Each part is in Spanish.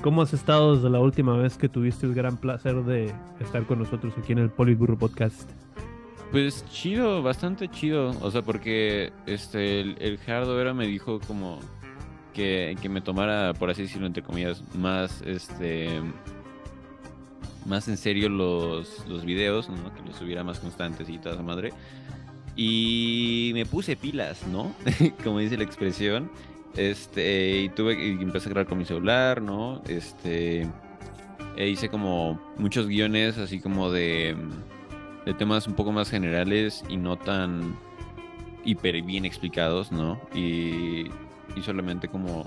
cómo has estado desde la última vez que tuviste el gran placer de estar con nosotros aquí en el PoliBurro Podcast? Pues chido, bastante chido. O sea, porque este, el, Jardo me dijo como que, que, me tomara, por así decirlo, entre comillas, más este más en serio los, los videos, que los subiera más constantes y toda esa madre. Y me puse pilas, ¿no? como dice la expresión. Este, y tuve y empecé a crear con mi celular, ¿no? Este, e hice como muchos guiones así como mm, de, temas un poco más generales y no tan hiper bien explicados, ¿no? Y, y solamente como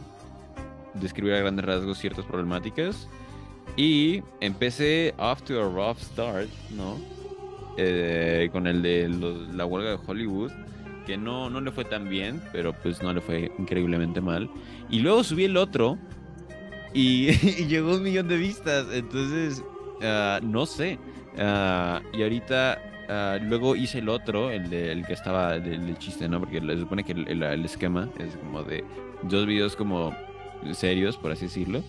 describir a grandes rasgos ciertas problemáticas. Y empecé after a rough start, ¿no? Eh, con el de la huelga de Hollywood que no, no le fue tan bien, pero pues no le fue increíblemente mal. Y luego subí el otro y, llegó un millón de vistas. Entonces, ah, no sé. Ah, y ahorita ah, luego hice el otro, el, el que estaba del chiste, ¿no? Porque se supone que el, el, esquema es como de dos videos como serios, por así decirlo,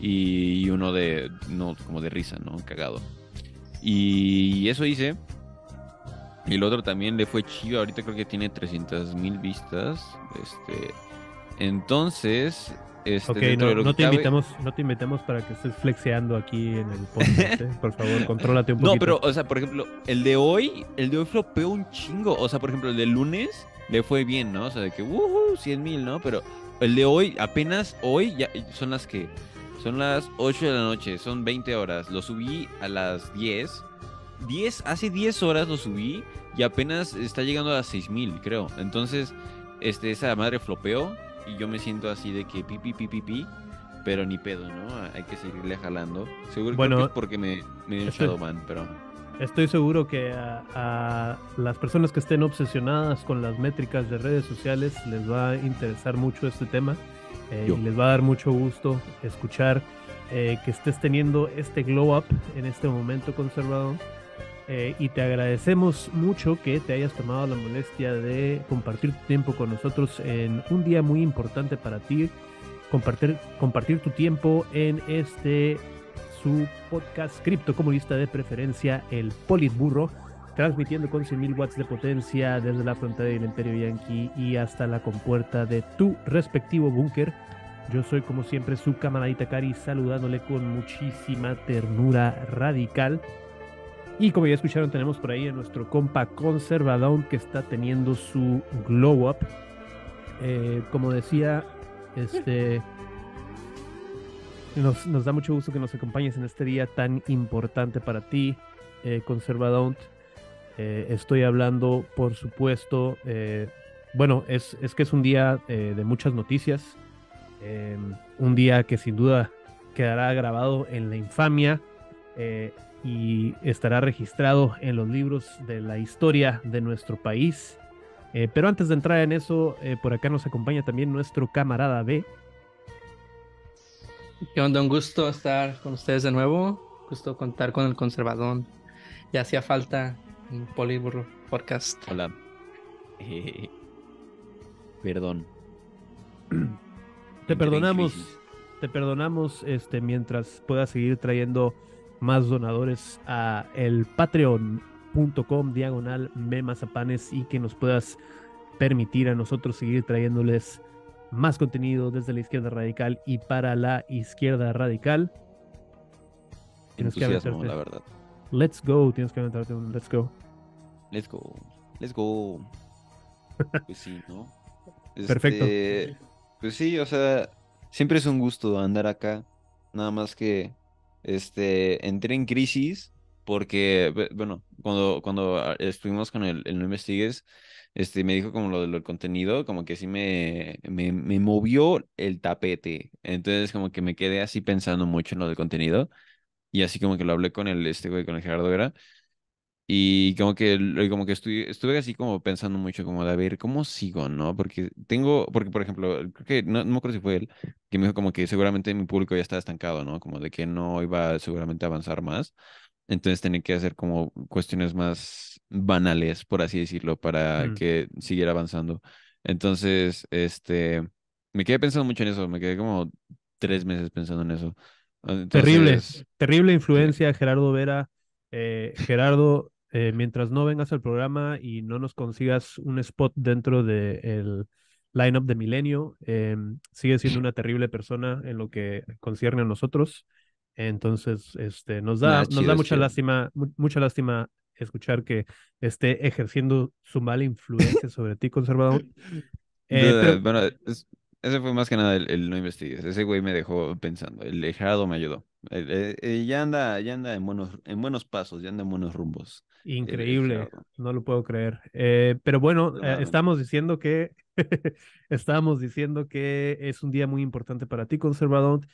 y, uno de, no, como de risa, ¿no? Cagado. Y, eso hice, y el otro también le fue chido. Ahorita creo que tiene 300 mil vistas. Este, entonces, este, no, te invitamos, para que estés flexeando aquí en el podcast, ¿eh? por favor, contrólate un poquito. No, pero, o sea, por ejemplo, el de hoy, el de hoy flopeó un chingo. O sea, por ejemplo, el de lunes le fue bien, ¿no? O sea, de que, uh, 100 mil, ¿no? Pero el de hoy, apenas hoy, ya son las que, son las 8 de la noche, son 20 horas. Lo subí a las 10 10, hace 10 horas lo subí y apenas está llegando a 6000, creo. Entonces, este, esa madre flopeó y yo me siento así de que pipi, pipi, pipi. Pero ni pedo, ¿no? Hay que seguirle jalando. Seguro bueno, que es porque me, he echado man pero. Estoy seguro que a, las personas que estén obsesionadas con las métricas de redes sociales les va a interesar mucho este tema. Eh, y les va a dar mucho gusto escuchar eh, que estés teniendo este glow up en este momento conservado. Eh, y te agradecemos mucho que te hayas tomado la molestia de compartir tu tiempo con nosotros en un día muy importante para ti, compartir, compartir tu tiempo en este su podcast criptocomunista de preferencia, el Politburro, transmitiendo con 100.000 watts de potencia desde la frontera del Imperio Yankee y hasta la compuerta de tu respectivo búnker. Yo soy como siempre su camaradita Cari saludándole con muchísima ternura radical. Y como ya escucharon, tenemos por ahí a nuestro compa Conservadont que está teniendo su glow up. Eh, como decía, este. Nos, da mucho gusto que nos acompañes en este día tan importante para ti, eh, eh estoy hablando, por supuesto, eh, bueno, es, es, que es un día de muchas noticias, un día que sin duda quedará grabado en la infamia y estará registrado en los libros de la historia de nuestro país. Eh, pero antes de entrar en eso, eh, por acá nos acompaña también nuestro camarada B. Qué onda, un gusto estar con ustedes de nuevo. Gusto contar con el conservador. Ya hacía falta un poliburro Podcast. Hola. Eh, perdón. Te perdonamos. Te perdonamos este, mientras puedas seguir trayendo más donadores a el patreon.com diagonal memazapanes y que nos puedas permitir a nosotros seguir trayéndoles más contenido desde la izquierda radical y para la izquierda radical. Tienes que la verdad. Let's go, tienes que aventarte un let's go. Let's go, let's go. pues sí, ¿no? Este, Perfecto. Pues sí, o sea, siempre es un gusto andar acá. Nada más que este, entré en crisis porque, bueno, cuando, cuando ah, estuvimos con el, No Investigues, este, me dijo como lo del contenido, como que sí me, me, movió el tapete. Entonces, como que me quedé así pensando mucho en lo del contenido. Y así como que lo hablé con el, este güey, con el Gerardo era y como que, como que estuve, estuve así como pensando mucho, como de a ver, ¿cómo sigo, no? Porque tengo, porque por ejemplo, que, no, no me acuerdo si fue él, que me dijo como que seguramente mi público ya estaba estancado, ¿no? Como de que no iba seguramente a avanzar más. Entonces tenía que hacer como cuestiones más banales, por así decirlo, para mm. que siguiera avanzando. Entonces, este, me quedé pensando mucho en eso, me quedé como tres meses pensando en eso. terribles Terrible, terrible influencia, Gerardo Vera. Eh, Gerardo, eh, mientras no vengas al programa y no nos consigas un spot dentro del line lineup de Milenio, eh, em, sigue siendo una terrible persona en lo que concierne a nosotros. Entonces, este, nos da, nos da mucha lástima, mucha lástima escuchar que esté ejerciendo su mala influencia sobre ti, conservador. Eh, bueno, ese fue más que nada el, no investigues. Ese güey me dejó pensando. El dejado me ayudó. Eh, eh, ya anda, ya anda en buenos, en buenos pasos, ya anda en buenos rumbos. Increíble, no lo puedo creer. Eh, pero bueno, ah. estamos diciendo que estábamos diciendo que es un día muy importante para ti, conservador,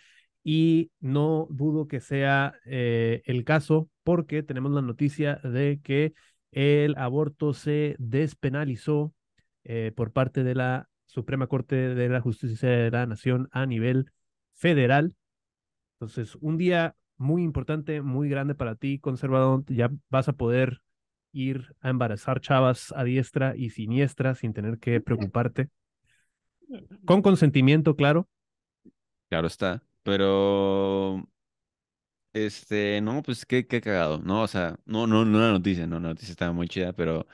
y no dudo que sea el caso, porque tenemos la noticia de que el aborto se despenalizó por parte de la Suprema Corte de la Justicia de la Nación a nivel federal. Entonces, un día muy importante, muy grande para ti, conservador. Ya vas a poder ir a embarazar chavas a diestra y siniestra sin tener que preocuparte. Con consentimiento, claro. Claro está, pero este, no, pues qué, qué cagado, ¿no? O sea, no, no, no la noticia, no, la noticia estaba muy chida, pero,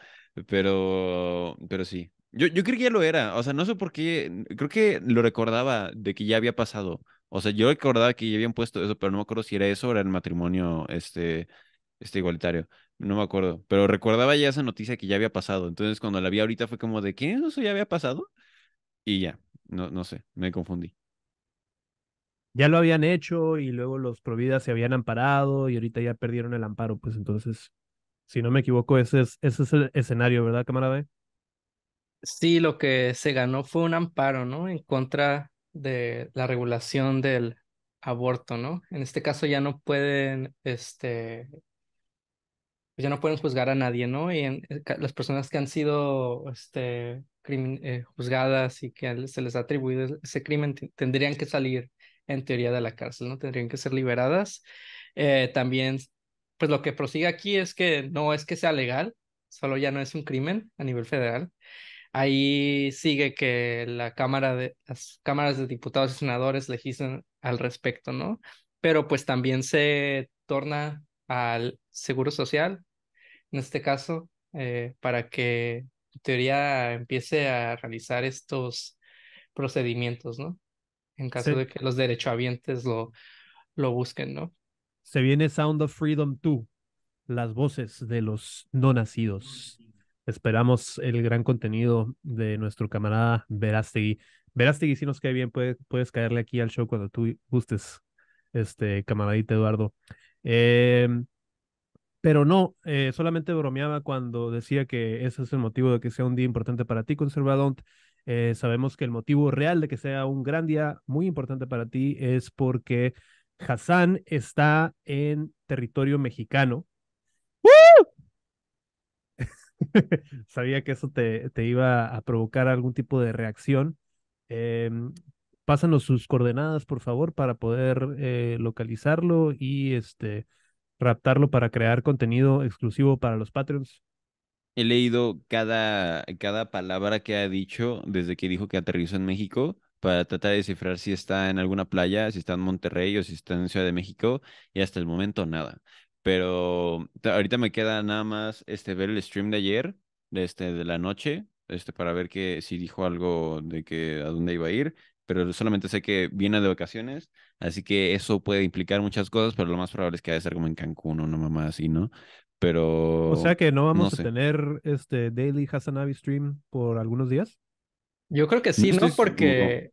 pero, pero sí, yo, yo creo que ya lo era, o sea, no sé por qué, creo que lo recordaba de que ya había pasado. O sea, yo recordaba que ya habían puesto eso, pero no me acuerdo si era eso o era el matrimonio este, este igualitario. No me acuerdo, pero recordaba ya esa noticia que ya había pasado. Entonces, cuando la vi ahorita fue como de, ¿qué? ¿Eh, ¿Eso ya había pasado? Y ya, no, no sé, me confundí. Ya lo habían hecho y luego los Providas se habían amparado y ahorita ya perdieron el amparo, pues entonces, si no me equivoco, ese es, ese es el escenario, ¿verdad, cámara B? Sí, lo que se ganó fue un amparo, ¿no? En contra de la regulación del aborto, ¿no? En este caso ya no pueden, este, pues, ya no pueden juzgar a nadie, ¿no? Y eh, las personas que han sido, este, eh, juzgadas y que se les ha atribuido ese crimen tendrían que salir en teoría de la cárcel, ¿no? Tendrían que ser liberadas. Eh, también, pues lo que prosigue aquí es que no es que sea legal, solo ya no es un crimen a nivel federal. Ahí sigue que la Cámara de, las cámaras de diputados y senadores legislan al respecto, ¿no? Pero pues también se torna al Seguro Social, en este caso, eh, para que en teoría empiece a realizar estos procedimientos, ¿no? En caso de que los derechohabientes lo, lo busquen, ¿no? Se viene Sound of Freedom 2, las voces de los no nacidos. Esperamos el gran contenido de nuestro camarada Verástegui. Verástegui, si nos cae bien, puedes, puedes caerle aquí al show cuando tú gustes, este camaradita Eduardo. Em, pero no, eh, solamente bromeaba cuando decía que ese es el motivo de que sea un día importante para ti, Conservadont. Eh, sabemos que el motivo real de que sea un gran día muy importante para ti es porque Hassan está en territorio mexicano Sabía que eso te, iba a provocar algún tipo de reacción. Em, pásanos sus coordenadas, por favor, para poder eh, localizarlo y este, raptarlo para crear contenido exclusivo para los Patreons. He leído cada, cada palabra que ha dicho desde que dijo que aterrizó en México para tratar de descifrar si está en alguna playa, si está en Monterrey o si está en Ciudad de México, y hasta el momento nada. Pero ahorita me queda nada más este, ver el stream de ayer, de, este, de la noche, este, para ver que si dijo algo de que a dónde iba a ir. Pero solamente sé que viene de vacaciones, así que eso puede implicar muchas cosas, pero lo más probable es que haya ser como en Cancún o no mamá así, ¿no? Pero. O sea que no vamos a tener este Daily Hasanabi stream por algunos días. Yo creo que sí, ¿no? Porque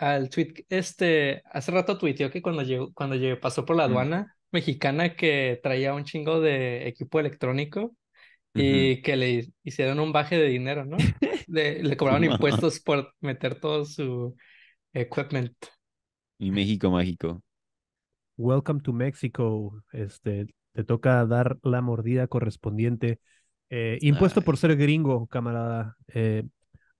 al tweet, este, hace rato tuiteó que cuando llegó, pasó por la aduana, mexicana que traía un chingo de equipo electrónico y que le hicieron un baje de dinero, ¿no? Le, le cobraron impuestos por meter todo su equipment. Y México mágico. Welcome to Mexico. Este, te toca dar la mordida correspondiente. Eh, impuesto por ser gringo, camarada. Eh,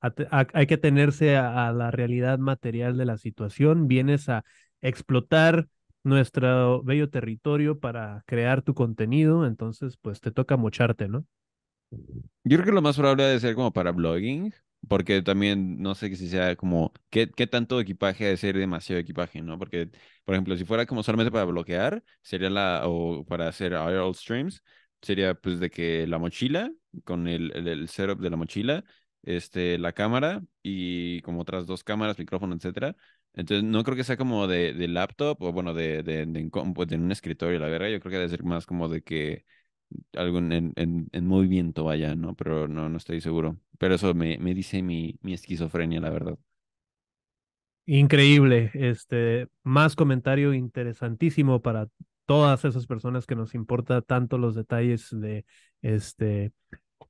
hay que atenerse a, la realidad material de la situación. Vienes a explotar nuestro bello territorio para crear tu contenido, entonces pues te toca mocharte, ¿no? Yo creo que lo más probable debe ser como para blogging, porque también no sé si sea como qué, qué tanto equipaje de ser demasiado equipaje, ¿no? Porque, por ejemplo, si fuera como solamente para bloquear, sería la, o para hacer IRL streams, sería pues de que la mochila, con el, el, el setup de la mochila, este, la cámara y como otras dos cámaras, micrófono, etcétera, entonces, no creo que sea como de, de laptop o bueno, de, de, pues, en un escritorio, la verdad. Yo creo que debe ser más como de que algún en, movimiento vaya, ¿no? Pero no, no estoy seguro. Pero eso me, me dice mi, mi esquizofrenia, la verdad. Increíble. Este, más comentario interesantísimo para todas esas personas que nos importa tanto los detalles de este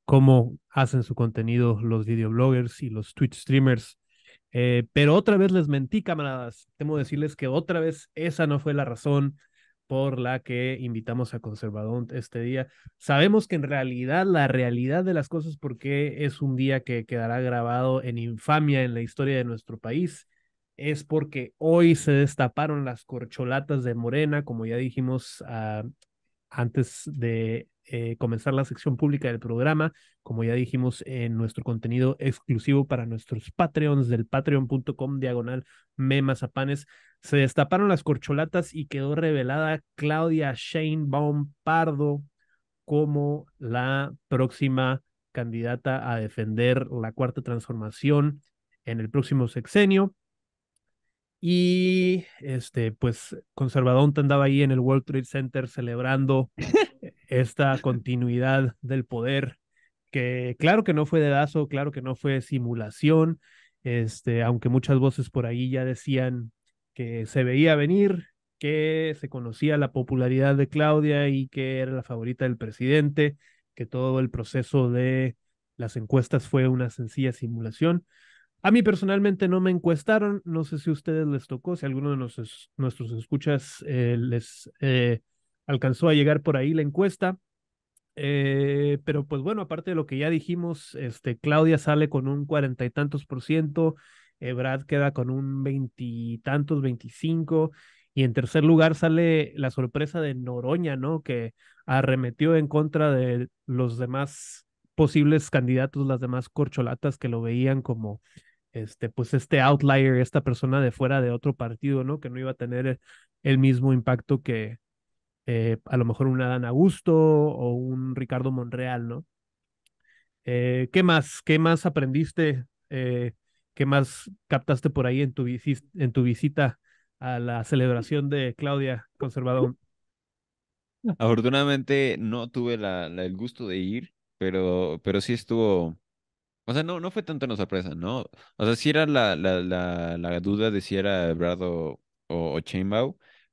cómo hacen su contenido los videobloggers y los Twitch streamers. Eh, pero otra vez les mentí, camaradas. Temo decirles que otra vez esa no fue la razón por la que invitamos a Conservador este día. Sabemos que en realidad, la realidad de las cosas, porque es un día que quedará grabado en infamia en la historia de nuestro país, es porque hoy se destaparon las corcholatas de Morena, como ya dijimos ah, antes de eh, comenzar la sección pública del programa, como ya dijimos en nuestro contenido exclusivo para nuestros Patreons del patreon.com diagonal mazapanes Se destaparon las corcholatas y quedó revelada Claudia Shane Baum Pardo como la próxima candidata a defender la cuarta transformación en el próximo sexenio. Y este, pues, conservadonte andaba ahí en el World Trade Center celebrando esta continuidad del poder, que claro que no fue dedazo, claro que no fue simulación, este, aunque muchas voces por ahí ya decían que se veía venir, que se conocía la popularidad de Claudia y que era la favorita del presidente, que todo el proceso de las encuestas fue una sencilla simulación. A mí personalmente no me encuestaron, no sé si a ustedes les tocó, si alguno de nuestros, nuestros escuchas eh, les eh, alcanzó a llegar por ahí la encuesta. Eh, pero pues bueno, aparte de lo que ya dijimos, este, Claudia sale con un cuarenta y tantos por ciento, eh, Brad queda con un veintitantos, veinticinco, y en tercer lugar sale la sorpresa de Noroña, ¿no? Que arremetió en contra de los demás posibles candidatos, las demás corcholatas que lo veían como este, pues este outlier, esta persona de fuera de otro partido, ¿no? Que no iba a tener el mismo impacto que, eh, a lo mejor un Adán Augusto o un Ricardo Monreal, ¿no? Eh, ¿Qué más? ¿Qué más aprendiste? Eh, ¿Qué más captaste por ahí en tu, en tu visita a la celebración de Claudia Conservador? Afortunadamente no tuve el gusto de ir, pero, pero sí estuvo. O sea, no, no fue tanto una sorpresa, ¿no? O sea, sí era la, la, duda de si era Brad o, o,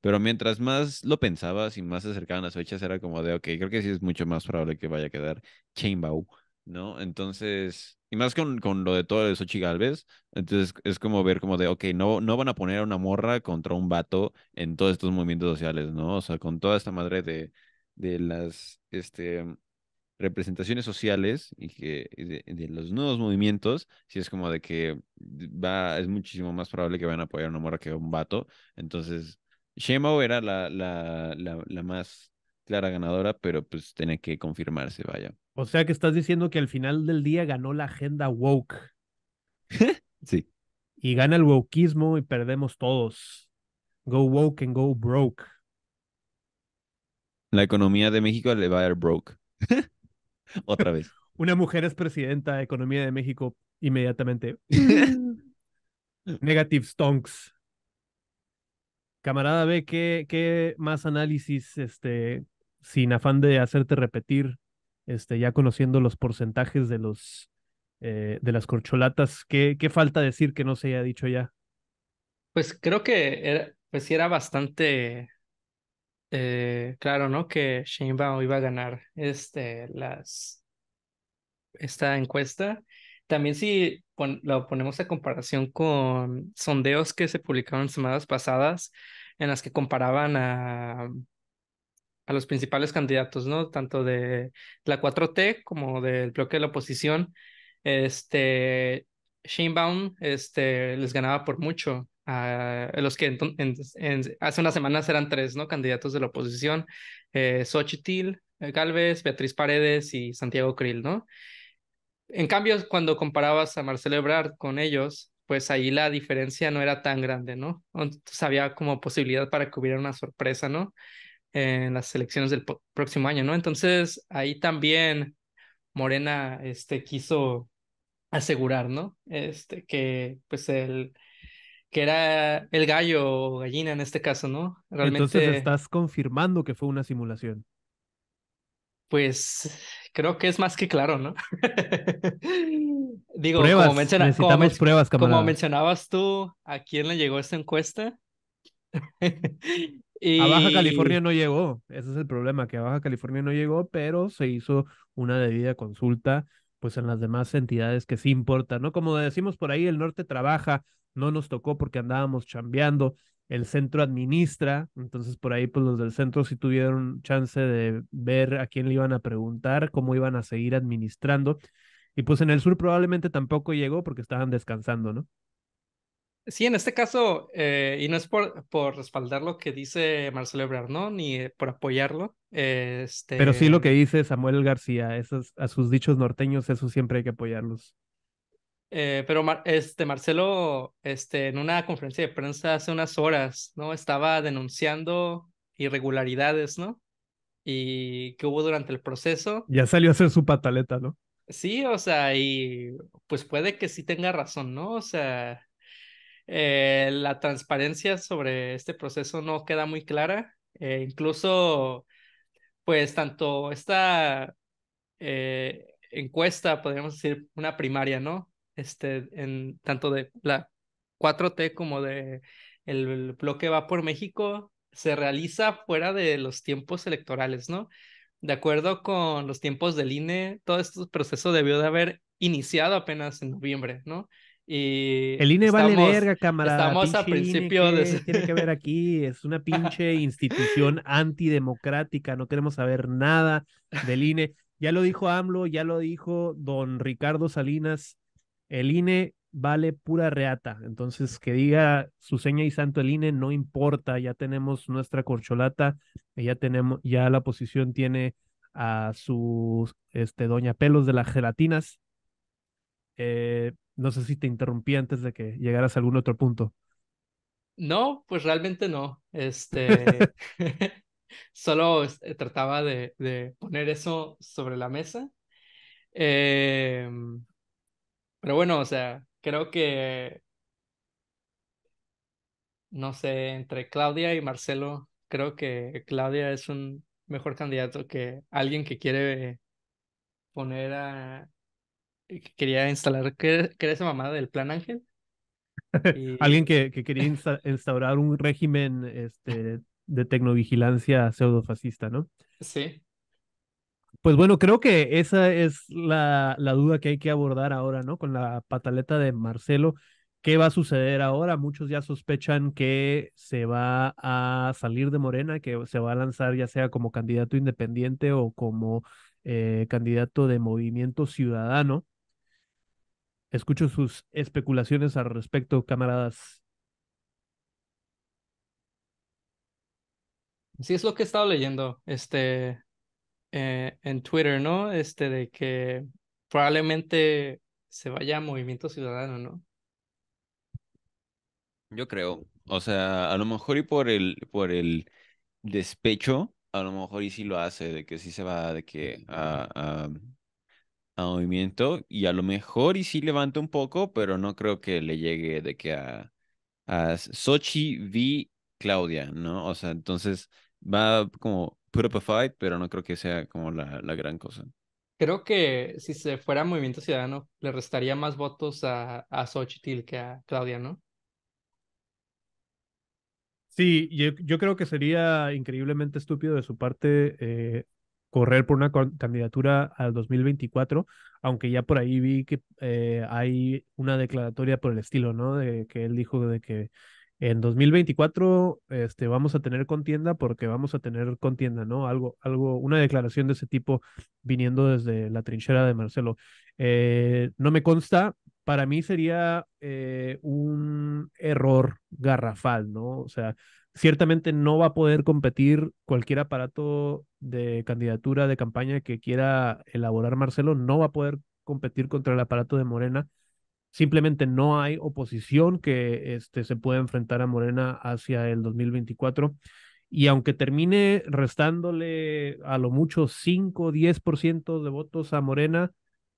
pero mientras más lo pensabas y más se acercaban las fechas, era como de, ok, creo que sí es mucho más probable que vaya a quedar Chainbow, ¿no? Entonces, y más con, con lo de todo de Sochi Galvez, entonces es como ver como de, ok, no, no van a poner a una morra contra un vato en todos estos movimientos sociales, ¿no? O sea, con toda esta madre de, de las, este, representaciones sociales y que de, los nuevos movimientos, si es como de que va, es muchísimo más probable que vayan a apoyar a una morra que a un vato, entonces Shemo era la, la, la, la más clara ganadora, pero pues tiene que confirmarse, vaya. O sea que estás diciendo que al final del día ganó la agenda woke. sí. Y gana el wokeismo y perdemos todos. Go woke and go broke. La economía de México le va a ir broke. Otra vez. Una mujer es presidenta de Economía de México inmediatamente. Negative stonks. Camarada B, ¿qué, qué más análisis, este, sin afán de hacerte repetir, este, ya conociendo los porcentajes de los eh, de las corcholatas, ¿qué, ¿qué falta decir que no se haya dicho ya? Pues creo que era, pues era bastante eh, claro, ¿no? Que Sheinbaum iba a ganar este, las, esta encuesta. También si lo ponemos a comparación con sondeos que se publicaron semanas pasadas en las que comparaban a, a los principales candidatos, ¿no? Tanto de la 4T como del bloque de la oposición. Este, Sheinbaum este, les ganaba por mucho a los que hace unas semanas eran tres, ¿no? Candidatos de la oposición, eh, Xochitl, eh, Galvez, Beatriz Paredes y Santiago Krill, ¿no? En cambio, cuando comparabas a Marcelo Ebrard con ellos, pues ahí la diferencia no era tan grande, ¿no? Entonces pues había como posibilidad para que hubiera una sorpresa, ¿no? En las elecciones del próximo año, ¿no? Entonces ahí también Morena este, quiso asegurar, ¿no? Este, que pues el que era el gallo o gallina en este caso, ¿no? Realmente, Entonces estás confirmando que fue una simulación. Pues creo que es más que claro, ¿no? Digo, como, mencionabas tú, ¿a quién le llegó esta encuesta? y... A Baja California no llegó, ese es el problema, que a Baja California no llegó, pero se hizo una debida consulta pues en las demás entidades que sí importan, ¿no? Como decimos por ahí, el norte trabaja, no nos tocó porque andábamos chambeando el centro administra, entonces por ahí pues los del centro sí tuvieron chance de ver a quién le iban a preguntar, cómo iban a seguir administrando. Y pues en el sur probablemente tampoco llegó porque estaban descansando, ¿no? Sí, en este caso, eh, y no es por, por respaldar lo que dice Marcelo Ebrard, Ni eh, por apoyarlo. este... Pero sí lo este que dice Samuel García, esos, a sus dichos norteños, eso siempre hay que apoyarlos. Eh, pero este, Marcelo, este, en una conferencia de prensa hace unas horas, ¿no? Estaba denunciando irregularidades, ¿no? Y que hubo durante el proceso. Ya salió a hacer su pataleta, ¿no? Sí, o sea, y pues puede que sí tenga razón, ¿no? O sea, eh, la transparencia sobre este proceso no queda muy clara. Eh, incluso, pues, tanto esta encuesta, podríamos decir, una primaria, ¿no? este, en tanto de la 4T como de el, bloque va por México, se realiza fuera de los tiempos electorales, ¿no? De acuerdo con los tiempos del INE, todo este proceso debió de haber iniciado apenas en noviembre, ¿no? Y el INE vale verga, camarada. Estamos a principio de. E, tiene que ver aquí, es una pinche institución antidemocrática, no queremos saber nada del INE. Ya lo dijo AMLO, ya lo dijo don Ricardo Salinas el INE vale pura reata. Entonces, que diga su seña y santo el INE no importa, ya tenemos nuestra corcholata, ya tenemos, ya la posición tiene a su, este doña pelos de las gelatinas. Eh, no sé si te interrumpí antes de que llegaras a algún otro punto. No, pues realmente no. Este solo este, trataba de, de, poner eso sobre la mesa. Eh, pero bueno, o sea, creo que, no sé, entre Claudia y Marcelo, creo que Claudia es un mejor candidato que alguien que quiere poner a, que quería instalar, ¿qué, esa mamada del plan Ángel? alguien que, que quería instaurar un régimen este, de tecnovigilancia pseudofascista, ¿no? Sí, pues bueno, creo que esa es la, la, duda que hay que abordar ahora, ¿no? Con la pataleta de Marcelo. ¿Qué va a suceder ahora? Muchos ya sospechan que se va a salir de Morena, que se va a lanzar ya sea como candidato independiente o como eh, candidato de movimiento ciudadano. Escucho sus especulaciones al respecto, camaradas. Sí, es lo que he estado leyendo. Este, eh, en Twitter, ¿no? Este, de que probablemente se vaya a Movimiento Ciudadano, ¿no? Yo creo. O sea, a lo mejor y por el, por el despecho, a lo mejor y si lo hace, de que sí se va de que a, movimiento, y a lo mejor y si levanta un poco, pero no creo que le llegue de que a, a Sochi vi Claudia, ¿no? O sea, entonces va como put a fight, pero no creo que sea como la, gran cosa. Creo que si se fuera Movimiento Ciudadano, le restaría más votos a, a que a Claudia, ¿no? Sí, yo, creo que sería increíblemente estúpido de su parte eh, correr por una candidatura al 2024, aunque ya por ahí vi que eh, hay una declaratoria por el estilo, ¿no? De que él dijo de que en 2024 este, vamos a tener contienda porque vamos a tener contienda, ¿no? Algo, algo, una declaración de ese tipo viniendo desde la trinchera de Marcelo. Eh, no me consta, para mí sería eh, un error garrafal, ¿no? O sea, ciertamente no va a poder competir cualquier aparato de candidatura de campaña que quiera elaborar Marcelo, no va a poder competir contra el aparato de Morena simplemente no hay oposición que este, se pueda enfrentar a Morena hacia el 2024. Y aunque termine restándole a lo mucho 5 o 10% de votos a Morena,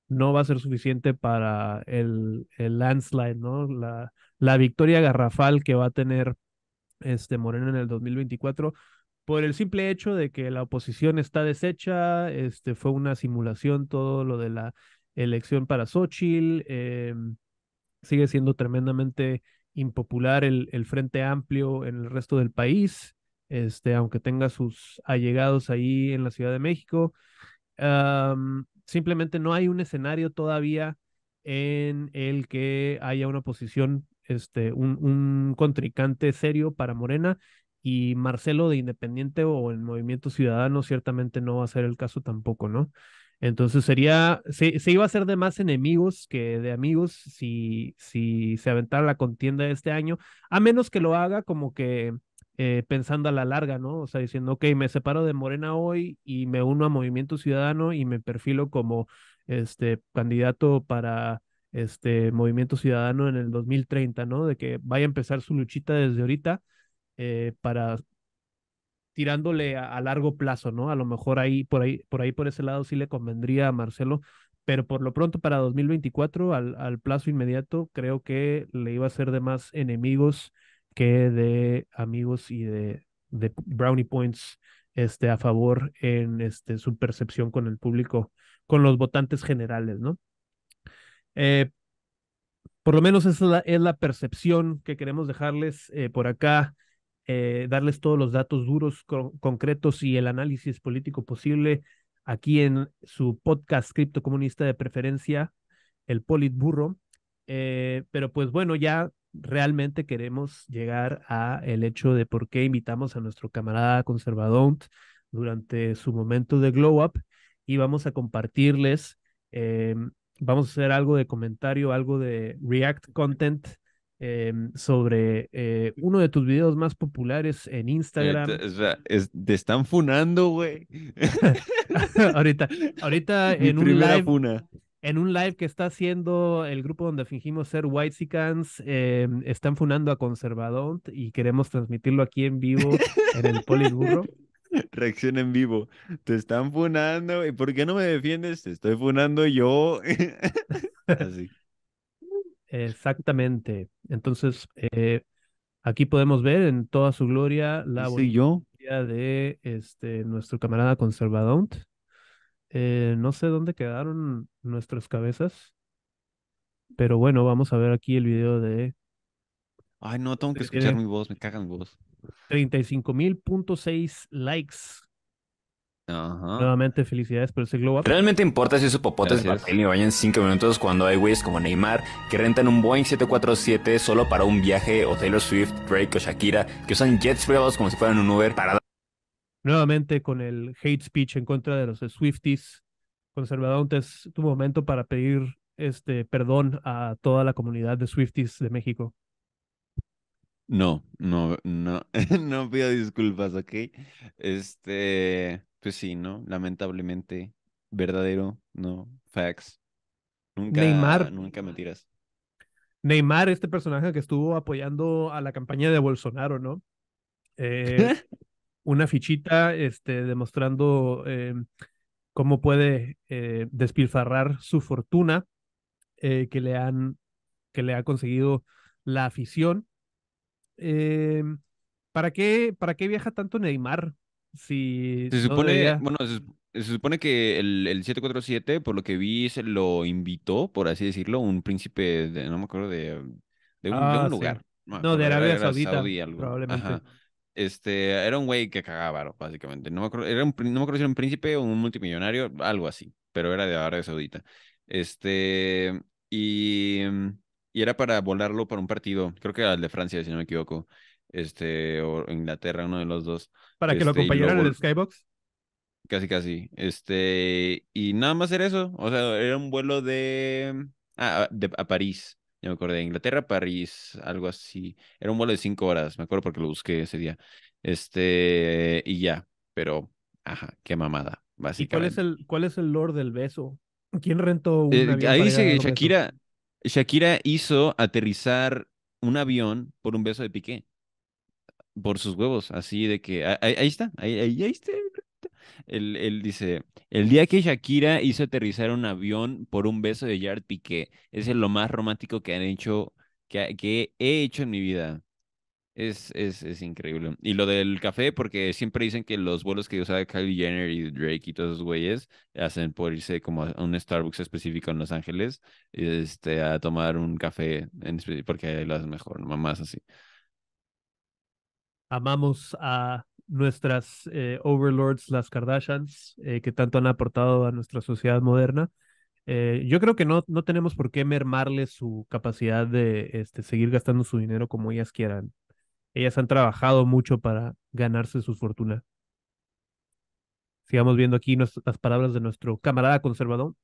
no va a ser suficiente para el, el landslide, ¿no? La, la victoria garrafal que va a tener este Morena en el 2024 por el simple hecho de que la oposición está deshecha, este fue una simulación todo lo de la elección para Xochitl, eh, sigue siendo tremendamente impopular el, Frente Amplio en el resto del país, este, aunque tenga sus allegados ahí en la Ciudad de México. simplemente no hay un escenario todavía en el que haya una posición, este, un, un contrincante serio para Morena y Marcelo de Independiente o el Movimiento Ciudadano ciertamente no va a ser el caso tampoco, ¿no? Entonces sería, se, se, iba a ser de más enemigos que de amigos si, si se aventara la contienda este año, a menos que lo haga como que eh, pensando a la larga, ¿no? O sea, diciendo, ok, me separo de Morena hoy y me uno a Movimiento Ciudadano y me perfilo como este candidato para este Movimiento Ciudadano en el 2030, ¿no? De que vaya a empezar su luchita desde ahorita eh, para tirándole a, largo plazo, ¿no? A lo mejor ahí por ahí por ahí por ese lado sí le convendría a Marcelo, pero por lo pronto para 2024 al, plazo inmediato creo que le iba a ser de más enemigos que de amigos y de, de brownie points este a favor en este su percepción con el público, con los votantes generales, ¿no? Eh, por lo menos esa es la, percepción que queremos dejarles eh, por acá eh, darles todos los datos duros, concretos y el análisis político posible aquí en su podcast criptocomunista de preferencia, el Politburro. Eh, pero pues bueno, ya realmente queremos llegar a el hecho de por qué invitamos a nuestro camarada conservadont durante su momento de Glow Up y vamos a compartirles, eh, vamos a hacer algo de comentario, algo de React Content Em, sobre eh, uno de tus videos más populares en Instagram. te están funando, güey. ahorita, ahorita en un live. En un live que está haciendo el grupo donde fingimos ser White secans em, están funando a Conservadont y queremos transmitirlo aquí en vivo en el Poliburro. Reacción en vivo. Te están funando. ¿Y por qué no me defiendes? Te estoy funando yo. Así. Exactamente. Entonces, eh, aquí podemos ver en toda su gloria la sí, de este, nuestro camarada Conservadont. Eh, no sé dónde quedaron nuestras cabezas, pero bueno, vamos a ver aquí el video de... Ay, no, tengo que escuchar mi voz, me cagan voz. 35.000.6 likes Nuevamente, felicidades por ese globo. Realmente importa si esos popotes de papel y en 5 minutos cuando hay güeyes como Neymar que rentan un Boeing 747 solo para un viaje, o Taylor Swift, Drake o Shakira, que usan jets privados como si fueran un Uber para. Nuevamente con el hate speech en contra de los Swifties. Conservador, tu momento para pedir este perdón a toda la comunidad de Swifties de México. No, no, no, no pido disculpas, ¿ok? Este. Pues sí, ¿no? Lamentablemente, verdadero, ¿no? Facts. Nunca, Neymar, nunca mentiras. Neymar, este personaje que estuvo apoyando a la campaña de Bolsonaro, ¿no? Eh, una fichita este, demostrando eh, cómo puede eh, despilfarrar su fortuna que, le han, que le ha conseguido la afición. ¿para, qué, ¿Para qué viaja tanto Neymar? Si se supone, bueno, se, supone que el, el, 747, por lo que vi, se lo invitó, por así decirlo, un príncipe, de, no me acuerdo, de, de un, ah, lugar. No, de Arabia Saudita, Este, era un güey que cagaba, básicamente. No me, acuerdo, era un, no me acuerdo si era un príncipe o un multimillonario, algo así, pero era de Arabia Saudita. Este, y, y era para volarlo para un partido, creo que era el de Francia, si no me equivoco este, o Inglaterra, uno de los dos. ¿Para que lo este, acompañaran en el Skybox? Casi, casi. Este, y nada más era eso. O sea, era un vuelo de. Ah, a París. Ya me acordé. Inglaterra, París, algo así. Era un vuelo de cinco horas, me acuerdo porque lo busqué ese día. Este, y ya. Pero, ajá, qué mamada, básicamente. ¿Y cuál es el, cuál es el lore del beso? ¿Quién rentó un eh, avión Ahí dice Shakira. Shakira hizo aterrizar un avión por un beso de Piqué por sus huevos, así de que ahí, está, ahí, ahí, está. Él, dice, el día que Shakira hizo aterrizar un avión por un beso de Jared Pique, es lo más romántico que han hecho, que, que he hecho en mi vida. Es, es, es, increíble. Y lo del café, porque siempre dicen que los vuelos que usaba Kylie Jenner y Drake y todos esos güeyes hacen por irse como a un Starbucks específico en Los Ángeles este, a tomar un café porque lo hacen mejor, mamás así amamos a nuestras eh, overlords, las Kardashians, eh, que tanto han aportado a nuestra sociedad moderna. Eh, yo creo que no, no tenemos por qué mermarles su capacidad de este, seguir gastando su dinero como ellas quieran. Ellas han trabajado mucho para ganarse su fortuna. Sigamos viendo aquí las palabras de nuestro camarada conservador,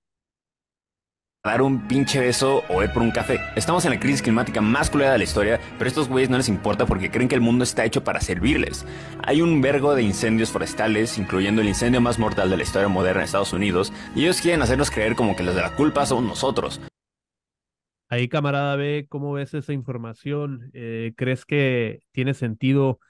dar un pinche beso o ir por un café. Estamos en la crisis climática más culera de la historia, pero estos güeyes no les importa porque creen que el mundo está hecho para servirles. Hay un vergo de incendios forestales, incluyendo el incendio más mortal de la historia moderna en Estados Unidos, y ellos quieren hacernos creer como que los de la culpa son nosotros. Ahí, camarada, B, cómo ves esa información. Eh, ¿Crees que tiene sentido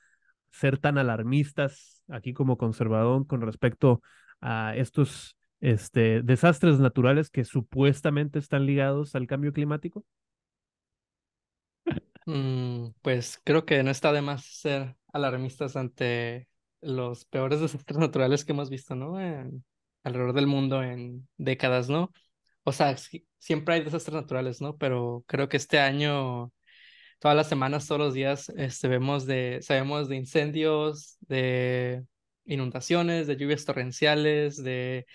ser tan alarmistas aquí como conservador con respecto a estos este, desastres naturales que supuestamente están ligados al cambio climático? Mm, pues creo que no está de más ser alarmistas ante los peores desastres naturales que hemos visto, ¿no? alrededor del mundo en décadas, ¿no? O sea, siempre hay desastres naturales, ¿no? Pero creo que este año, todas las semanas, todos los días, este, vemos de, sabemos de incendios, de inundaciones, de lluvias torrenciales, de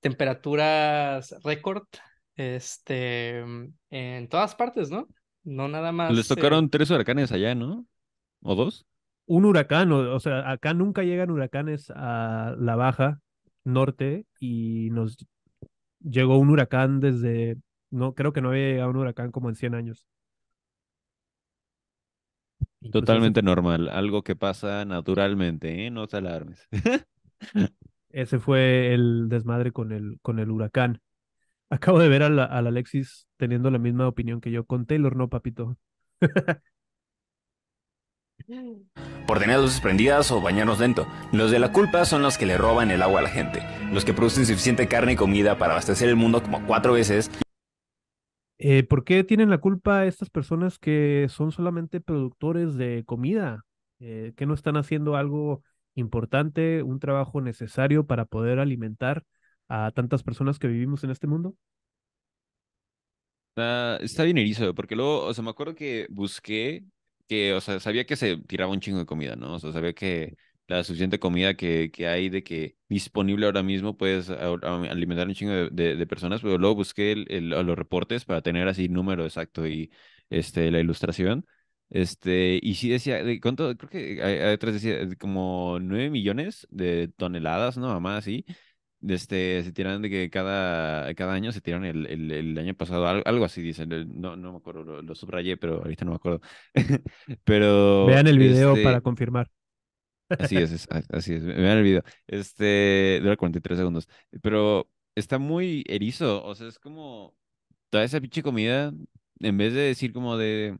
temperaturas récord, este, mm, en todas partes, ¿no? No nada más. Les eh, tocaron tres huracanes allá, ¿no? ¿O dos? Un huracán, o, sea, acá nunca llegan huracanes a la baja norte y nos llegó un huracán desde, no, creo que no había llegado un huracán como en 100 años. Totalmente normal, algo que pasa naturalmente, ¿eh? no te alarmes. Ese fue el desmadre con el, con el huracán. Acabo de ver al, Alexis teniendo la misma opinión que yo con Taylor, no, papito. Por tener luces prendidas o bañarnos lento. Los de la culpa son los que le roban el agua a la gente, los que producen suficiente carne y comida para abastecer el mundo como cuatro veces. Eh, ¿por qué tienen la culpa estas personas que son solamente productores de comida, eh, que no están haciendo algo importante, un trabajo necesario para poder alimentar a tantas personas que vivimos en este mundo? Ah, está, bien erizo, porque luego, o sea, me acuerdo que busqué que, o sea, sabía que se tiraba un chingo de comida, ¿no? O sea, sabía que la suficiente comida que, que hay de que disponible ahora mismo puedes alimentar un chingo de, de, personas, pero luego busqué el, los reportes para tener así número exacto y este, la ilustración. Este, y sí decía, cuánto? Creo que detrás decía como 9 millones de toneladas, ¿no? Mamá, así. Este, se tiran de que cada, cada año se tiran el, el, el año pasado, algo, así dicen, no, no me acuerdo, lo, subrayé, pero ahorita no me acuerdo. pero. Vean el video para este, confirmar. Así es, así es. Me han olvidado. Este, dura 43 segundos. Pero está muy erizo. O sea, es como toda esa pinche comida, en vez de decir como de,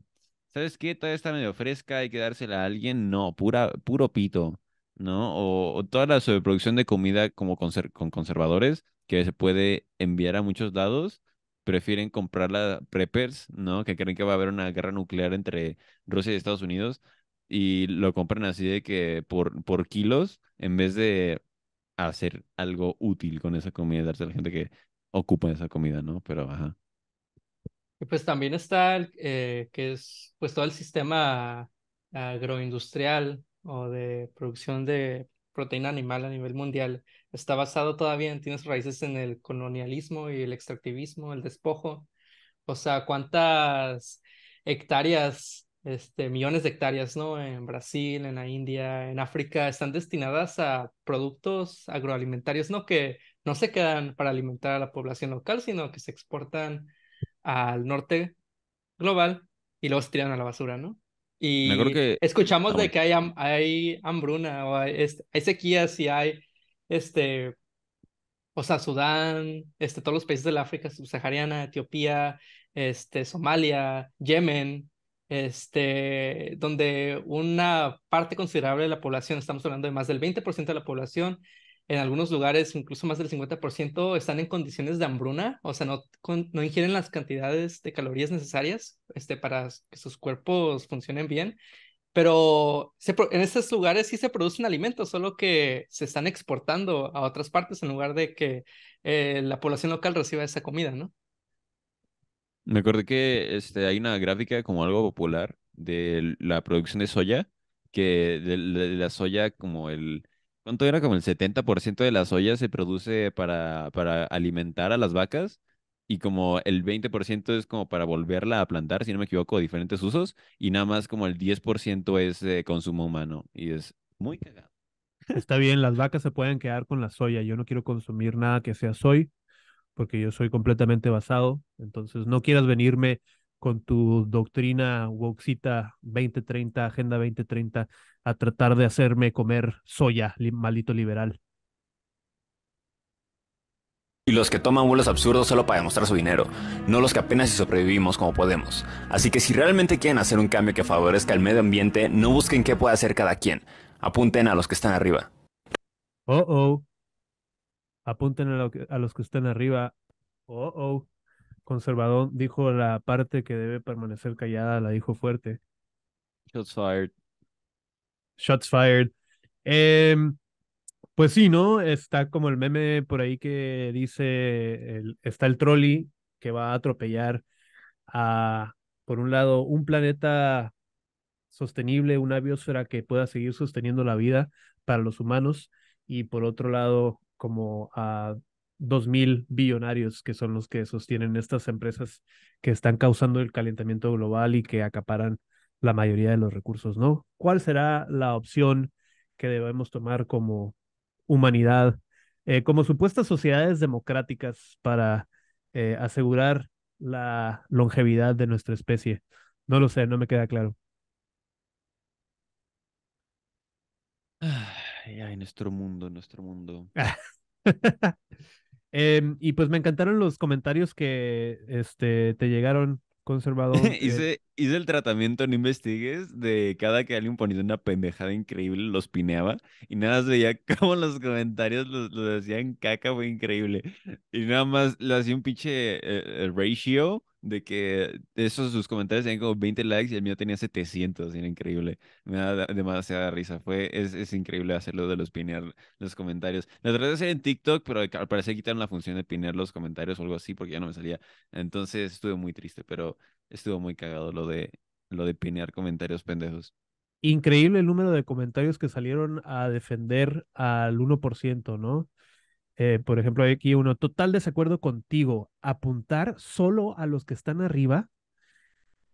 ¿sabes qué? Toda está medio fresca, hay que dársela a alguien. No, pura, puro pito, ¿no? O, toda la sobreproducción de comida como con conservadores que se puede enviar a muchos lados prefieren comprarla preppers, ¿no? Que creen que va a haber una guerra nuclear entre Rusia y Estados Unidos y lo compran así de que por, por kilos, en vez de hacer algo útil con esa comida, darse a la gente que ocupa esa comida, ¿no? Pero ajá. Y pues también está eh, que es pues todo el sistema agroindustrial o de producción de proteína animal a nivel mundial está basado todavía tiene sus raíces en el colonialismo y el extractivismo, el despojo. O sea, cuántas hectáreas este, millones de hectáreas, ¿no? En Brasil, en la India, en África, están destinadas a productos agroalimentarios, ¿no? Que no se quedan para alimentar a la población local, sino que se exportan al norte global y luego se tiran a la basura, ¿no? Y escuchamos ah, de que hay, hay hambruna o hay, sequías y hay, este, o sea, Sudán, este, todos los países de la África subsahariana, Etiopía, este, Somalia, Yemen, este, donde una parte considerable de la población, estamos hablando de más del 20% de la población, en algunos lugares incluso más del 50% están en condiciones de hambruna, o sea, no, no ingieren las cantidades de calorías necesarias este, para que sus cuerpos funcionen bien. Pero en estos lugares sí se producen alimentos, solo que se están exportando a otras partes en lugar de que eh, la población local reciba esa comida, ¿no? Me acordé que este, hay una gráfica como algo popular de la producción de soya, que de, la soya como el... ¿Cuánto era? Como el 70% de la soya se produce para, para alimentar a las vacas y como el 20% es como para volverla a plantar, si no me equivoco, diferentes usos, y nada más como el 10% es consumo humano, y es muy cagado. Está bien, las vacas se pueden quedar con la soya, yo no quiero consumir nada que sea soy, porque yo soy completamente basado, entonces no quieras venirme con tu doctrina Woxita 2030, Agenda 2030, a tratar de hacerme comer soya, malito liberal. Y los que toman vuelos absurdos solo para demostrar su dinero, no los que apenas si sobrevivimos como podemos. Así que si realmente quieren hacer un cambio que favorezca el medio ambiente, no busquen qué puede hacer cada quien. Apunten a los que están arriba. Oh, oh apunten a, los que estén arriba. Oh, oh, conservador dijo la parte que debe permanecer callada, la dijo fuerte. Shots fired. Shots fired. Em, pues sí, ¿no? Está como el meme por ahí que dice, está el trolley que va a atropellar a, por un lado, un planeta sostenible, una biosfera que pueda seguir sosteniendo la vida para los humanos y por otro lado, como a mil billonarios que son los que sostienen estas empresas que están causando el calentamiento global y que acaparan la mayoría de los recursos, ¿no? ¿Cuál será la opción que debemos tomar como humanidad, eh, como supuestas sociedades democráticas para eh, asegurar la longevidad de nuestra especie? No lo sé, no me queda claro. en nuestro mundo, nuestro mundo. Em, y pues me encantaron los comentarios que este, te llegaron, conservador. hice, el tratamiento, no investigues, de cada que alguien ponía una pendejada increíble, los pineaba y nada más veía cómo los comentarios los, hacían caca, fue increíble. Y nada más le hacía un pinche eh, eh, ratio de que esos sus comentarios tenían como 20 likes y el mío tenía 700, era increíble. Me da demasiada risa, fue es, es increíble hacerlo de los pinear los comentarios. la traté de hacer en TikTok, pero al parecer quitaron la función de pinear los comentarios o algo así porque ya no me salía. Entonces estuve muy triste, pero estuvo muy cagado lo de lo de pinear comentarios pendejos. Increíble el número de comentarios que salieron a defender al 1%, ¿no? Eh, por ejemplo, hay aquí uno, total desacuerdo contigo, apuntar solo a los que están arriba.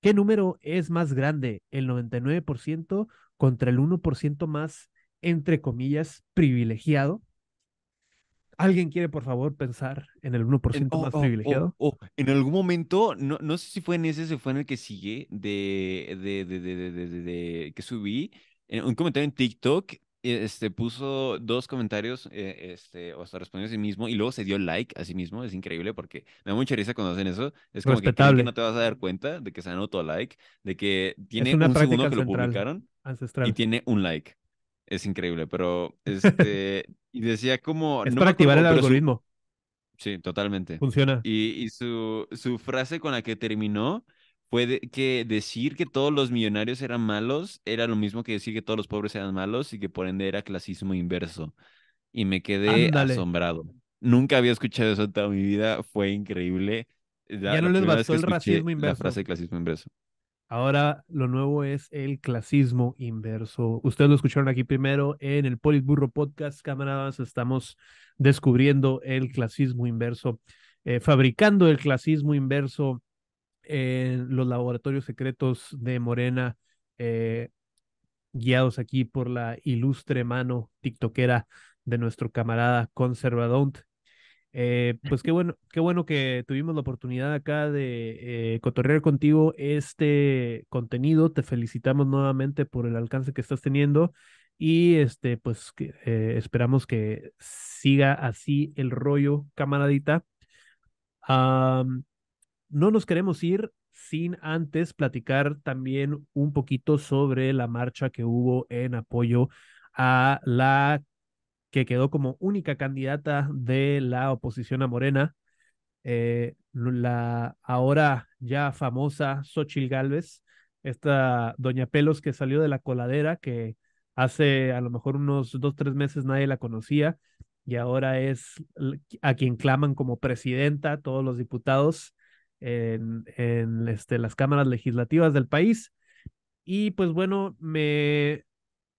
¿Qué número es más grande? ¿El 99% contra el 1% más, entre comillas, privilegiado? ¿Alguien quiere, por favor, pensar en el 1% más privilegiado? O en algún momento, no, no sé si fue en ese, se fue en el que sigue, de, de, de, de que subí, un comentario en TikTok este, puso dos comentarios, eh, este, o hasta respondió a sí mismo y luego se dio like a sí mismo. Es increíble porque me da mucha risa cuando hacen eso. Es como que, no te vas a dar cuenta de que se han auto-like, de que tiene un segundo que lo publicaron y tiene un like. Es increíble, pero este, y decía como... Es no para activar el algoritmo. Sí, totalmente. Funciona. Y, y su, su frase con la que terminó puede que decir que todos los millonarios eran malos era lo mismo que decir que todos los pobres eran malos y que por ende era clasismo inverso. Y me quedé asombrado. Nunca había escuchado eso en toda mi vida, fue increíble. Eh, ya no les bastó el racismo inverso. clasismo inverso. Ahora lo nuevo es el clasismo inverso. Ustedes lo escucharon aquí primero en el Politburro Podcast, camaradas. Estamos descubriendo el clasismo inverso, eh, fabricando el clasismo inverso en eh, los laboratorios secretos de Morena, eh, guiados aquí por la ilustre mano tiktokera de nuestro camarada conservadont. Eh, pues qué bueno, qué bueno que tuvimos la oportunidad acá de cotorrear contigo este contenido. Te felicitamos nuevamente por el alcance que estás teniendo y este, pues que, esperamos que siga así el rollo, camaradita no nos queremos ir sin antes platicar también un poquito sobre la marcha que hubo en apoyo a la que quedó como única candidata de la oposición a Morena, eh, la ahora ya famosa Xochil Gálvez, esta doña Pelos que salió de la coladera, que hace a lo mejor unos dos, tres meses nadie la conocía, y ahora es a quien claman como presidenta todos los diputados en, en este, las cámaras legislativas del país. Y pues bueno, me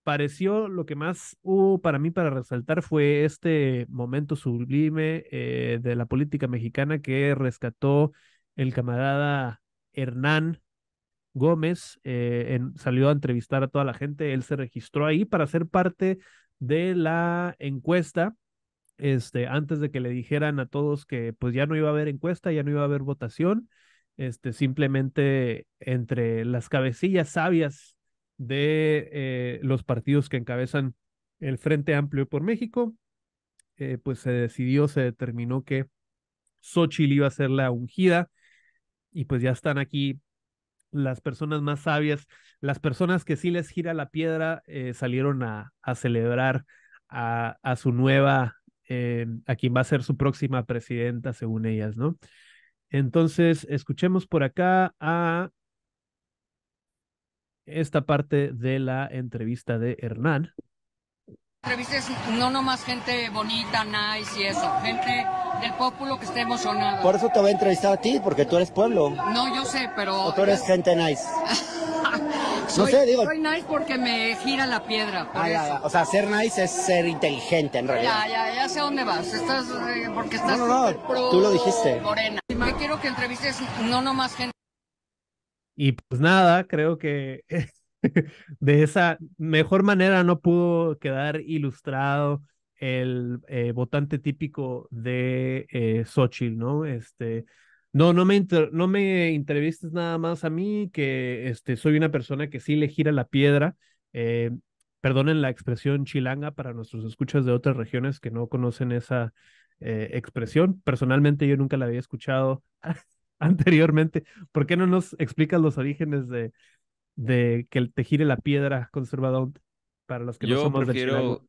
pareció lo que más hubo para mí para resaltar fue este momento sublime eh, de la política mexicana que rescató el camarada Hernán Gómez. Eh, salió a entrevistar a toda la gente, él se registró ahí para ser parte de la encuesta este, antes de que le dijeran a todos que pues ya no iba a haber encuesta, ya no iba a haber votación, este, simplemente entre las cabecillas sabias de eh, los partidos que encabezan el Frente Amplio por México, eh, pues se decidió, se determinó que Xochitl iba a ser la ungida y pues ya están aquí las personas más sabias, las personas que sí les gira la piedra, eh, salieron a, a celebrar a, a, su nueva eh, a quien va a ser su próxima presidenta, según ellas, ¿no? Entonces, escuchemos por acá a esta parte de la entrevista de Hernán. Entrevistas no nomás gente bonita, nice y eso, gente del pueblo que esté emocionada. Por eso te voy a entrevistar a ti, porque tú eres pueblo. No, yo sé, pero... O tú eres gente nice. no sé, digo. Soy nice porque me gira la piedra. O sea, ser nice es ser inteligente en realidad. Ya, ya, ya sé dónde vas. Estás. Eh, porque estás. No, no, no. Tú lo dijiste. Morena. Me quiero que entrevistes no nomás gente. Y pues nada, creo que de esa mejor manera no pudo quedar ilustrado el eh, votante típico de Sochi, eh, Xochitl, ¿no? Este no, no me, no me entrevistes nada más a mí, que este, soy una persona que sí le gira la piedra. Eh, perdonen la expresión chilanga para nuestros escuchas de otras regiones que no conocen esa eh, expresión. Personalmente yo nunca la había escuchado anteriormente. ¿Por qué no nos explicas los orígenes de, de que te gire la piedra, conservador, para los que no somos prefiero...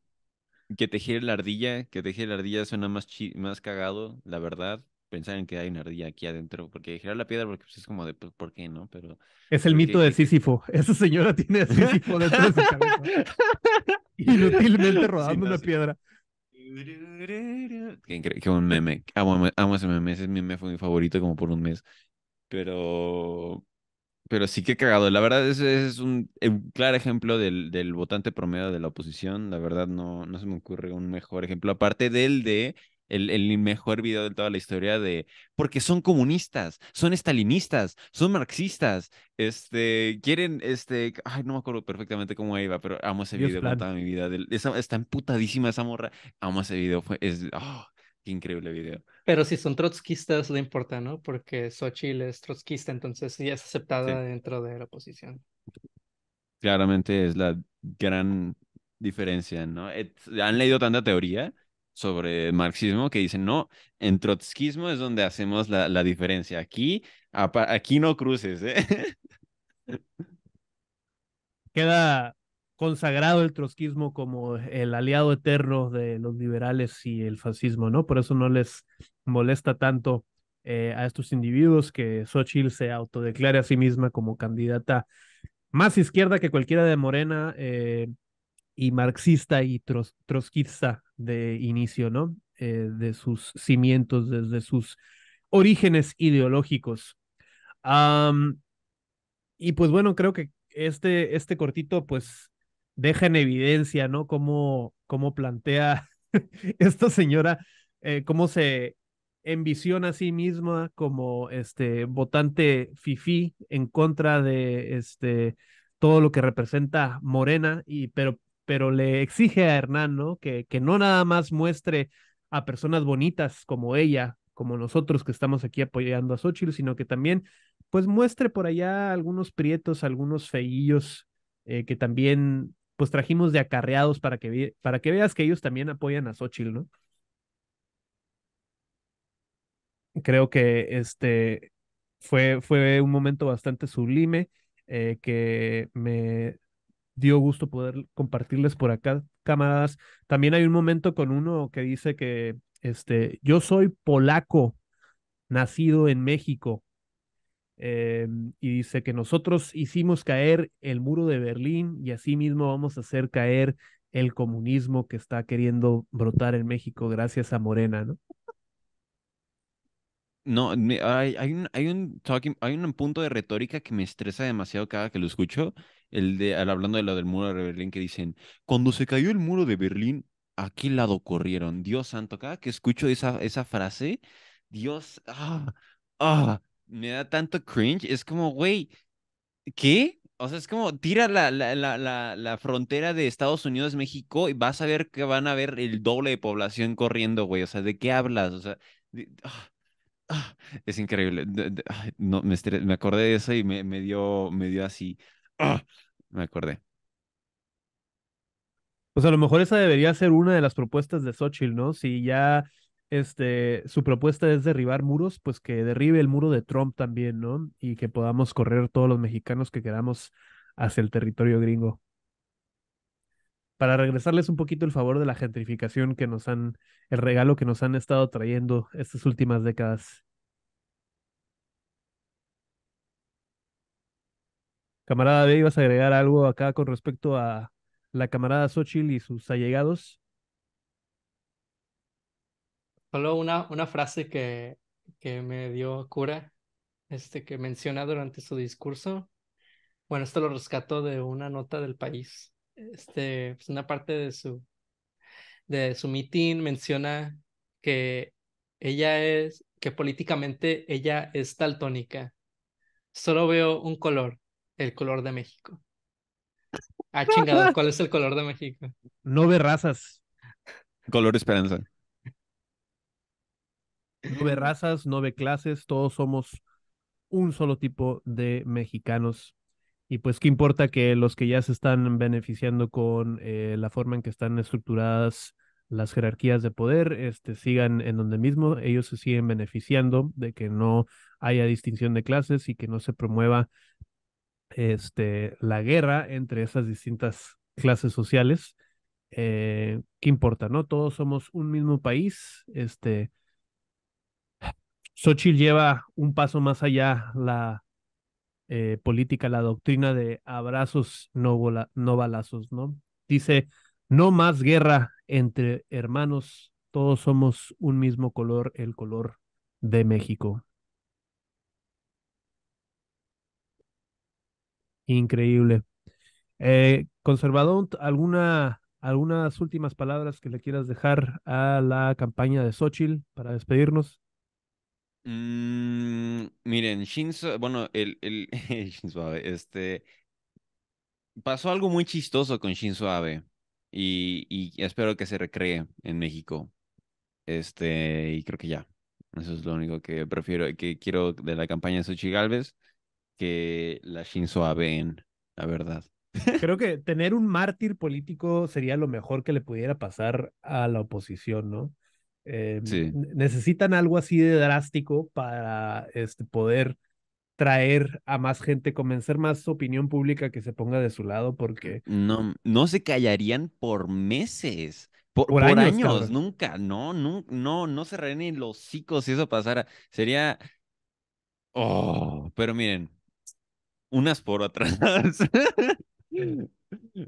que te gire la ardilla, que te gire la ardilla suena más, más cagado, la verdad pensar en que hay una ardilla aquí adentro, porque girar la piedra porque pues, es como de pues, por qué, ¿no? Pero es el mito de Sísifo. Esa señora tiene a Sísifo dentro de su cabeza. Inútilmente rodando una piedra. Qué, qué, buen meme. Amo, amo ese meme. Ese meme fue mi favorito como por un mes. Pero pero sí que cagado. La verdad, ese es un, eh, un claro ejemplo del, del, votante promedio de la oposición. La verdad, no, no se me ocurre un mejor ejemplo. Aparte del de el, el, mejor video de toda la historia de, porque son comunistas, son estalinistas, son marxistas, este, quieren, este, ay, no me acuerdo perfectamente cómo iba, pero amo ese video toda mi vida, esa, está emputadísima esa morra, amo ese video, es, ¡ah! qué increíble video. Pero si son trotskistas, no importa, ¿no? Porque Xochitl es trotskista, entonces ya es aceptada dentro de la oposición. Claramente es la gran diferencia, ¿no? Han leído tanta teoría sobre marxismo que dicen, no, en trotskismo es donde hacemos la, la diferencia. Aquí, aquí no cruces. ¿eh? Queda consagrado el trotskismo como el aliado eterno de los liberales y el fascismo, ¿no? Por eso no les molesta tanto eh, a estos individuos que Xochitl se autodeclare a sí misma como candidata más izquierda que cualquiera de Morena. Eh, y marxista y trotskista de inicio, ¿no? Eh, de sus cimientos, desde sus orígenes ideológicos. y pues bueno, creo que este, este cortito pues deja en evidencia, ¿no? Cómo, cómo plantea esta señora, eh, cómo se envisiona a sí misma como este votante fifi en contra de este todo lo que representa Morena y pero pero le exige a Hernán, ¿no? Que, que no nada más muestre a personas bonitas como ella, como nosotros que estamos aquí apoyando a Xochitl, sino que también, pues, muestre por allá algunos prietos, algunos feillos eh, que también, pues, trajimos de acarreados para que, veas que ellos también apoyan a Xochitl, ¿no? Creo que este fue, fue un momento bastante sublime eh, que me dio gusto poder compartirles por acá, camaradas. También hay un momento con uno que dice que este, yo soy polaco, nacido en México. Em, y dice que nosotros hicimos caer el muro de Berlín y así mismo vamos a hacer caer el comunismo que está queriendo brotar en México gracias a Morena, ¿no? No, hay, hay, un, hay, un hay un punto de retórica que me estresa demasiado cada que lo escucho, el de, hablando de lo del muro de Berlín, que dicen, cuando se cayó el muro de Berlín, ¿a qué lado corrieron? Dios santo, cada que escucho esa, esa frase, Dios, ah, ah, me da tanto cringe, es como, güey, ¿qué? O sea, es como tira la, la, la, la, frontera de Estados Unidos, México, y vas a ver que van a ver el doble de población corriendo, güey. O sea, ¿de qué hablas? O sea, ah, Ah, es increíble. no, me, acordé de eso y me, dio, me dio así. Ah, me acordé. Pues a lo mejor esa debería ser una de las propuestas de Xochitl, ¿no? Si ya este, su propuesta es derribar muros, pues que derribe el muro de Trump también, ¿no? Y que podamos correr todos los mexicanos que queramos hacia el territorio gringo para regresarles un poquito el favor de la gentrificación que nos han, el regalo que nos han estado trayendo estas últimas décadas. Camarada B, vas a agregar algo acá con respecto a la camarada Xochitl y sus allegados? Solo una, una frase que, que me dio cura, este, que menciona durante su discurso. Bueno, esto lo rescató de una nota del país este, pues una parte de su, de su mitin menciona que ella es, que políticamente ella es tónica Solo veo un color, el color de México. Ah, chingado, ¿cuál es el color de México? No ve razas. Color esperanza. No ve razas, no ve clases, todos somos un solo tipo de mexicanos y pues qué importa que los que ya se están beneficiando con eh, la forma en que están estructuradas las jerarquías de poder este, sigan en donde mismo, ellos se siguen beneficiando de que no haya distinción de clases y que no se promueva este, la guerra entre esas distintas clases sociales. Eh, ¿Qué importa, no? Todos somos un mismo país. Este, Xochitl lleva un paso más allá la eh, política la doctrina de abrazos, no, balazos, ¿no? Dice, no más guerra entre hermanos, todos somos un mismo color, el color de México. Increíble. Eh, conservador, ¿alguna, ¿algunas últimas palabras que le quieras dejar a la campaña de Xochitl para despedirnos? Mm, miren, Shinzo, bueno, el, el, este, pasó algo muy chistoso con Shinzo Abe y, y espero que se recree en México. Este, y creo que ya. Eso es lo único que prefiero, que quiero de la campaña de Suchi Galvez, que la Shinzo Abe en, la verdad. Creo que tener un mártir político sería lo mejor que le pudiera pasar a la oposición, ¿no? Eh, necesitan algo así de drástico para este, poder traer a más gente, convencer más opinión pública que se ponga de su lado porque... No, no se callarían por meses. Por, años, nunca, no, no, no, no cerrarían los hocicos si eso pasara. Sería. Oh, pero miren, unas por otras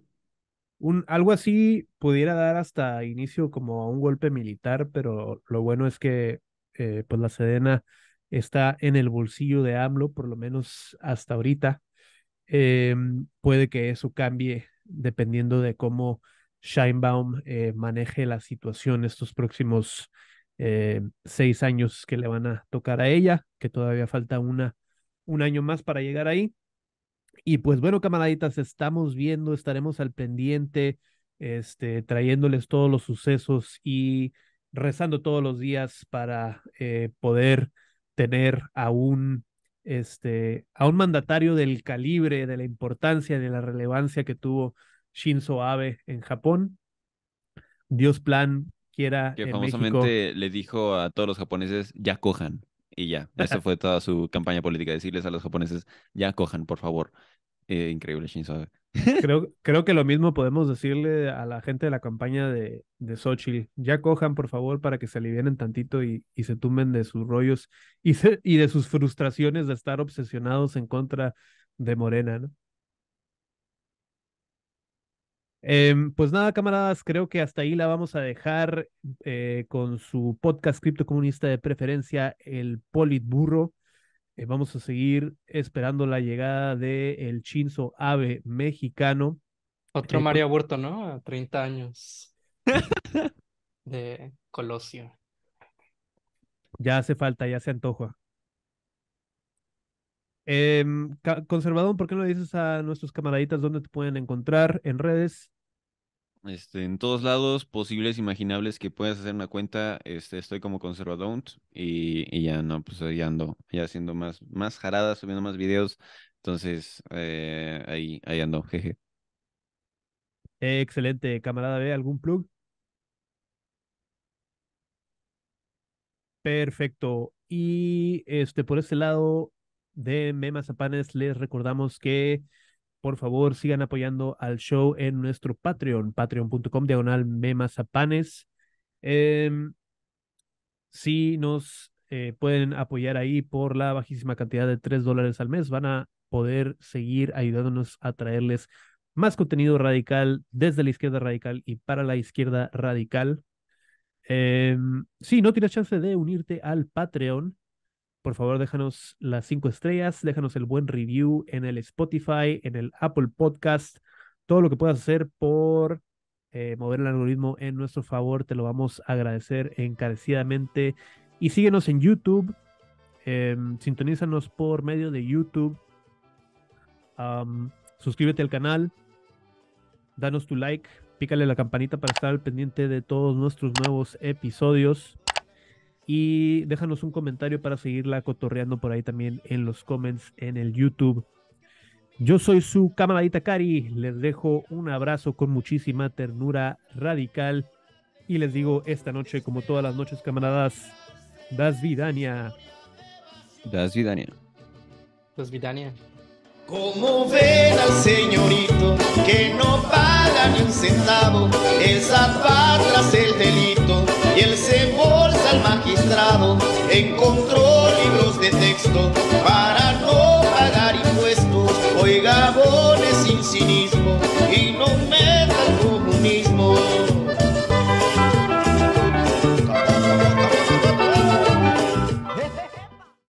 un, algo así pudiera dar hasta inicio como a un golpe militar, pero lo bueno es que eh, pues la Sedena está en el bolsillo de AMLO, por lo menos hasta ahorita. Em, puede que eso cambie dependiendo de cómo Scheinbaum eh, maneje la situación estos próximos eh, seis años que le van a tocar a ella, que todavía falta una, un año más para llegar ahí. Y pues bueno, camaraditas, estamos viendo, estaremos al pendiente, este, trayéndoles todos los sucesos y rezando todos los días para eh, poder tener a un, este, a un mandatario del calibre, de la importancia, de la relevancia que tuvo Shinzo Abe en Japón. Dios plan quiera. Que famosamente le dijo a todos los japoneses, ya cojan y ya, esa fue toda su campaña política, decirles a los japoneses, ya cojan, por favor. Eh, increíble Shinzo Creo, que lo mismo podemos decirle a la gente de la campaña de, de Xochitl. Ya cojan, por favor, para que se alivienen tantito y, y se tumben de sus rollos y, y de sus frustraciones de estar obsesionados en contra de Morena, ¿no? Em, pues nada, camaradas, creo que hasta ahí la vamos a dejar eh, con su podcast criptocomunista de preferencia, el Politburro. Eh, vamos a seguir esperando la llegada de el Chinzo Ave mexicano. Otro eh, Mario Aburto, ¿no? A 30 años de Colosio. Ya hace falta, ya se antoja. Em, conservadón, ¿por qué no le dices a nuestros camaraditas dónde te pueden encontrar en redes? Este, en todos lados posibles, imaginables que puedas hacer una cuenta, este, estoy como conservadón y, ya no, pues ya ando, ya haciendo más, más jaradas, subiendo más videos, entonces eh, ahí, ahí ando, jeje. excelente, camarada B, ¿algún plug? Perfecto. Y este por este lado, de Memazapanes, les recordamos que por favor sigan apoyando al show en nuestro Patreon, patreon.com diagonal Memazapanes. Em, si nos eh, pueden apoyar ahí por la bajísima cantidad de 3 dólares al mes, van a poder seguir ayudándonos a traerles más contenido radical desde la izquierda radical y para la izquierda radical. Em, si no tienes chance de unirte al Patreon, por favor, déjanos las cinco estrellas, déjanos el buen review en el Spotify, en el Apple Podcast, todo lo que puedas hacer por eh, mover el algoritmo en nuestro favor, te lo vamos a agradecer encarecidamente. Y síguenos en YouTube, em, sintonízanos por medio de YouTube, suscríbete al canal, danos tu like, pícale la campanita para estar al pendiente de todos nuestros nuevos episodios. Y déjanos un comentario para seguirla cotorreando por ahí también en los comments en el YouTube. Yo soy su camaradita Cari. Les dejo un abrazo con muchísima ternura radical. Y les digo esta noche, como todas las noches, camaradas, Das Vidania. Das Das Como ven al señorito que no paga ni un centavo, el el delito y el cebolla al magistrado, encontró libros de texto para no pagar impuestos. Oiga, bones sin cinismo y no meta el comunismo.